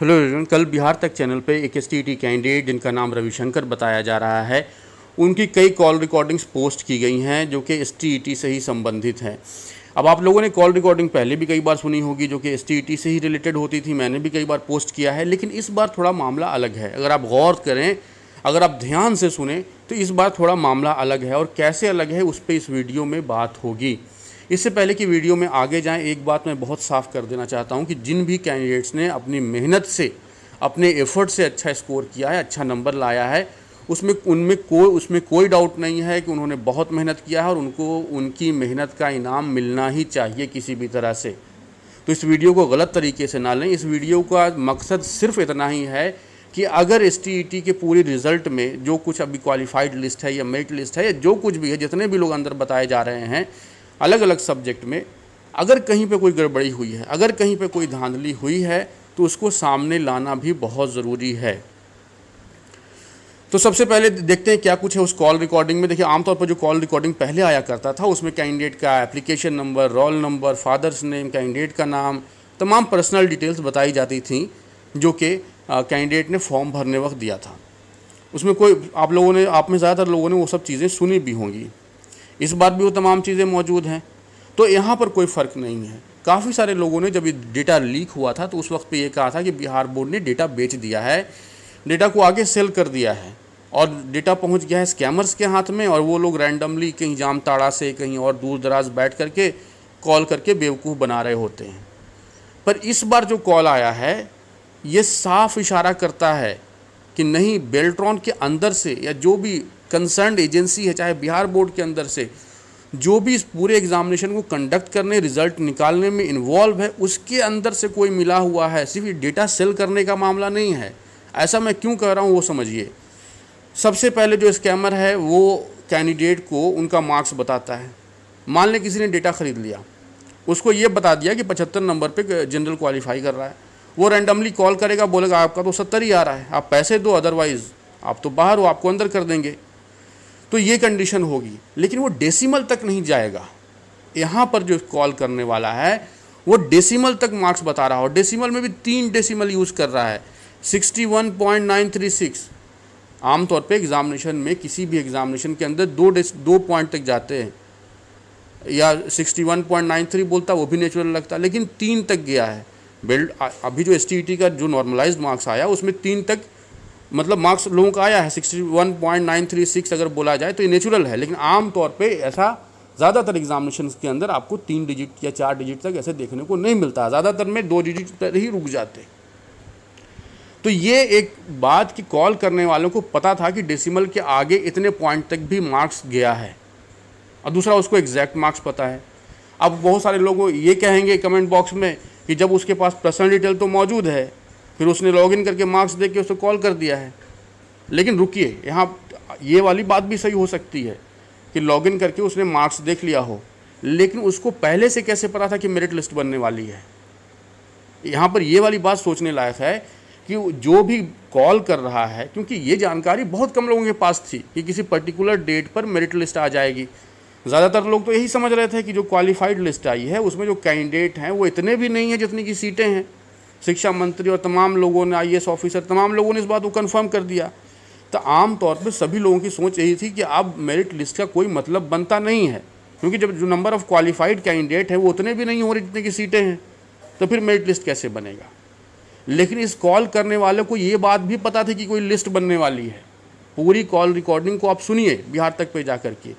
hello everyone कल बिहार तक channel पे एक एस e कैंडिडेट जिनका नाम रविशंकर बताया जा रहा है उनकी कई कॉल रिकॉर्डिंग्स पोस्ट की गई हैं जो कि एस e से ही संबंधित हैं अब आप लोगों ने कॉल रिकॉर्डिंग पहले भी कई बार सुनी होगी जो कि एस e से ही रिलेटेड होती थी मैंने भी कई बार पोस्ट किया है लेकिन इस बार थोड़ा मामला अलग है अगर आप गौर करें अगर आप ध्यान से सुने तो इस बार थोड़ा मामला अलग है और कैसे अलग है उस पर इस वीडियो में बात होगी इससे पहले कि वीडियो में आगे जाएं एक बात मैं बहुत साफ कर देना चाहता हूं कि जिन भी कैंडिडेट्स ने अपनी मेहनत से अपने एफर्ट से अच्छा स्कोर किया है अच्छा नंबर लाया है उसमें उनमें कोई उसमें कोई डाउट नहीं है कि उन्होंने बहुत मेहनत किया है और उनको उनकी मेहनत का इनाम मिलना ही चाहिए किसी भी तरह से तो इस वीडियो को गलत तरीके से ना लें इस वीडियो का मकसद सिर्फ इतना ही है कि अगर एस e के पूरे रिज़ल्ट में जो कुछ अभी क्वालिफाइड लिस्ट है या मेरिट लिस्ट है या जो कुछ भी है जितने भी लोग अंदर बताए जा रहे हैं अलग अलग सब्जेक्ट में अगर कहीं पे कोई गड़बड़ी हुई है अगर कहीं पे कोई धांधली हुई है तो उसको सामने लाना भी बहुत ज़रूरी है तो सबसे पहले देखते हैं क्या कुछ है उस कॉल रिकॉर्डिंग में देखिए आमतौर पर जो कॉल रिकॉर्डिंग पहले आया करता था उसमें कैंडिडेट का application number roll number father's name candidate का नाम तमाम पर्सनल डिटेल्स बताई जाती थी जो कि कैंडिडेट ने फॉर्म भरने वक्त दिया था उसमें कोई आप लोगों ने आप में ज़्यादातर लोगों ने वो सब चीज़ें सुनी भी होंगी इस बार भी वो तमाम चीज़ें मौजूद हैं तो यहाँ पर कोई फ़र्क नहीं है काफ़ी सारे लोगों ने जब ये डेटा लीक हुआ था तो उस वक्त पे ये कहा था कि बिहार बोर्ड ने डेटा बेच दिया है डेटा को आगे सेल कर दिया है और डेटा पहुंच गया है स्कैमर्स के हाथ में और वो लोग रैंडमली कहीं जामताड़ा से कहीं और दूर दराज बैठ करके कॉल करके बेवकूफ़ बना रहे होते हैं पर इस बार जो कॉल आया है ये साफ इशारा करता है कि नहीं बेल्ट्रॉन के अंदर से या जो भी कंसर्न एजेंसी है चाहे बिहार बोर्ड के अंदर से जो भी इस पूरे एग्जामिनेशन को कंडक्ट करने रिजल्ट निकालने में इन्वॉल्व है उसके अंदर से कोई मिला हुआ है सिर्फ डेटा सेल करने का मामला नहीं है ऐसा मैं क्यों कह रहा हूँ वो समझिए सबसे पहले जो स्कैमर है वो कैंडिडेट को उनका मार्क्स बताता है मान लें किसी ने डेटा ख़रीद लिया उसको ये बता दिया कि पचहत्तर नंबर पे जनरल क्वालिफाई कर रहा है वो रैंडमली कॉल करेगा बोलेगा आपका तो सत्तर ही आ रहा है आप पैसे दो अदरवाइज़ आप तो बाहर हो आपको अंदर कर देंगे तो ये कंडीशन होगी लेकिन वो डेसिमल तक नहीं जाएगा यहाँ पर जो कॉल करने वाला है वो डेसिमल तक मार्क्स बता रहा हो डेसिमल में भी तीन डेसिमल यूज़ कर रहा है sixty one point nine three six आमतौर पे एग्ज़ामिनेशन में किसी भी एग्ज़ामिनेशन के अंदर दो दो पॉइंट तक जाते हैं या sixty one point nine three बोलता वो भी नेचुरल लगता लेकिन तीन तक गया है बिल्ड अभी जो एस e का जो नॉर्मलाइज मार्क्स आया उसमें तीन तक मतलब मार्क्स लोगों का आया है sixty one point nine three six अगर बोला जाए तो ये नेचुरल है लेकिन आम तौर ऐसा ज़्यादातर एग्जामिनेशन के अंदर आपको तीन डिजिट या चार डिजिट तक ऐसे देखने को नहीं मिलता है ज़्यादातर में दो डिजिट तक ही रुक जाते तो ये एक बात कि कॉल करने वालों को पता था कि डेसिमल के आगे इतने पॉइंट तक भी मार्क्स गया है और दूसरा उसको एग्जैक्ट मार्क्स पता है अब बहुत सारे लोग ये कहेंगे कमेंट बॉक्स में कि जब उसके पास पर्सनल डिटेल तो मौजूद है फिर उसने लॉगिन करके मार्क्स दे के उसको कॉल कर दिया है लेकिन रुकिए यहाँ ये वाली बात भी सही हो सकती है कि लॉगिन करके उसने मार्क्स देख लिया हो लेकिन उसको पहले से कैसे पता था कि मेरिट लिस्ट बनने वाली है यहाँ पर ये वाली बात सोचने लायक है कि जो भी कॉल कर रहा है क्योंकि ये जानकारी बहुत कम लोगों के पास थी कि किसी पर्टिकुलर डेट पर मेरिट लिस्ट आ जाएगी ज़्यादातर लोग तो यही समझ रहे थे कि जो क्वालिफाइड लिस्ट आई है उसमें जो कैंडिडेट हैं वो इतने भी नहीं हैं जितनी की सीटें हैं शिक्षा मंत्री और तमाम लोगों ने आई ऑफिसर तमाम लोगों ने इस बात को कन्फर्म कर दिया तो आम तौर पर सभी लोगों की सोच यही थी कि अब मेरिट लिस्ट का कोई मतलब बनता नहीं है क्योंकि जब जो नंबर ऑफ़ क्वालिफाइड कैंडिडेट हैं वो उतने भी नहीं हो रहे जितने की सीटें हैं तो फिर मेरिट लिस्ट कैसे बनेगा लेकिन इस कॉल करने वाले को ये बात भी पता थी कि कोई लिस्ट बनने वाली है पूरी कॉल रिकॉर्डिंग को आप सुनिए बिहार तक पे जा कर के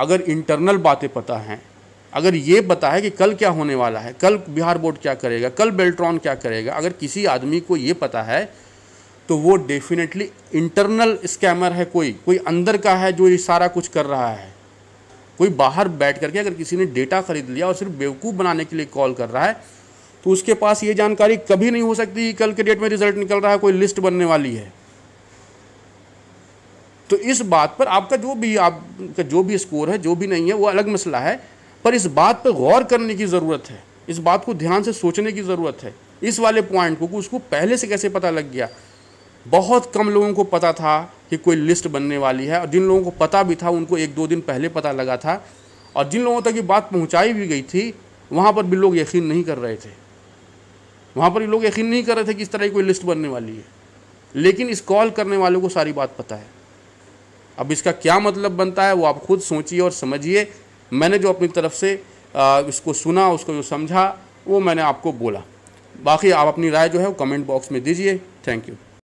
अगर इंटरनल बातें पता हैं अगर ये पता है कि कल क्या होने वाला है कल बिहार बोर्ड क्या करेगा कल बेल्ट्रॉन क्या करेगा अगर किसी आदमी को ये पता है तो वो डेफिनेटली इंटरनल स्कैमर है कोई कोई अंदर का है जो ये सारा कुछ कर रहा है कोई बाहर बैठ करके अगर किसी ने डेटा खरीद लिया और सिर्फ बेवकूफ़ बनाने के लिए कॉल कर रहा है तो उसके पास ये जानकारी कभी नहीं हो सकती कल के डेट में रिजल्ट निकल रहा है कोई लिस्ट बनने वाली है तो इस बात पर आपका जो भी आपका जो भी स्कोर है जो भी नहीं है वो अलग मसला है पर इस बात पर गौर करने की ज़रूरत है इस बात को ध्यान से सोचने की ज़रूरत है इस वाले पॉइंट को कि उसको पहले से कैसे पता लग गया बहुत कम लोगों को पता था कि कोई लिस्ट बनने वाली है और जिन लोगों को पता भी था उनको एक दो दिन पहले पता लगा था और जिन लोगों तक ये बात पहुंचाई भी गई थी वहाँ पर भी लोग यकीन नहीं कर रहे थे वहाँ पर लोग यकीन नहीं कर रहे थे कि इस तरह की कोई लिस्ट बनने वाली है लेकिन इस कॉल करने वालों को सारी बात पता है अब इसका क्या मतलब बनता है वो आप खुद सोचिए और समझिए मैंने जो अपनी तरफ से इसको सुना उसको जो समझा वो मैंने आपको बोला बाकी आप अपनी राय जो है वो कमेंट बॉक्स में दीजिए थैंक यू